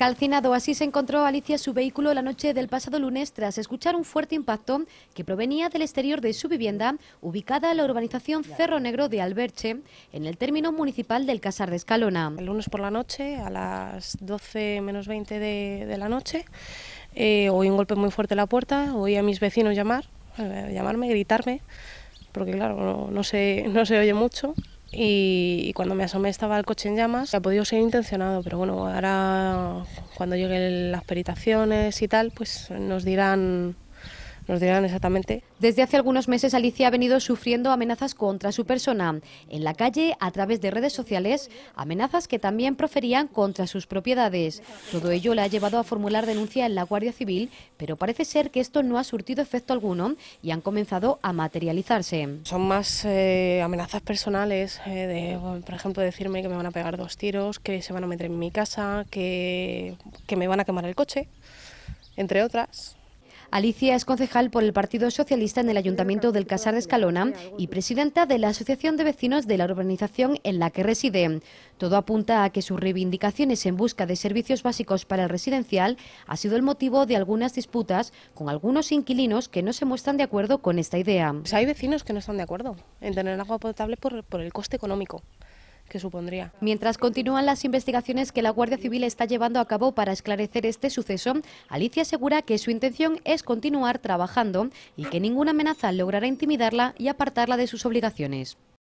Calcinado, así se encontró Alicia su vehículo la noche del pasado lunes tras escuchar un fuerte impacto que provenía del exterior de su vivienda, ubicada en la urbanización Cerro Negro de Alberche, en el término municipal del Casar de Escalona. El lunes por la noche, a las 12 menos 20 de, la noche, eh, oí un golpe muy fuerte en la puerta, oí a mis vecinos llamar, eh, llamarme, gritarme, porque claro, no, no, se, no se oye mucho y, cuando me asomé estaba el coche en llamas. Ha podido ser intencionado, pero bueno, ahora cuando lleguen las peritaciones y tal, pues nos dirán nos dirán exactamente. Desde hace algunos meses Alicia ha venido sufriendo amenazas contra su persona, en la calle, a través de redes sociales, amenazas que también proferían contra sus propiedades. Todo ello la ha llevado a formular denuncia en la Guardia Civil, pero parece ser que esto no ha surtido efecto alguno y han comenzado a materializarse. Son más eh, amenazas personales, eh, por ejemplo, decirme que me van a pegar dos tiros, que se van a meter en mi casa, que, que me van a quemar el coche, entre otras. Alicia es concejal por el Partido Socialista en el Ayuntamiento del Casar de Escalona y presidenta de la Asociación de Vecinos de la urbanización en la que reside. Todo apunta a que sus reivindicaciones en busca de servicios básicos para el residencial ha sido el motivo de algunas disputas con algunos inquilinos que no se muestran de acuerdo con esta idea. Pues hay vecinos que no están de acuerdo en tener agua potable por el coste económico que supondría. Mientras continúan las investigaciones que la Guardia Civil está llevando a cabo para esclarecer este suceso, Alicia asegura que su intención es continuar trabajando y que ninguna amenaza logrará intimidarla y apartarla de sus obligaciones.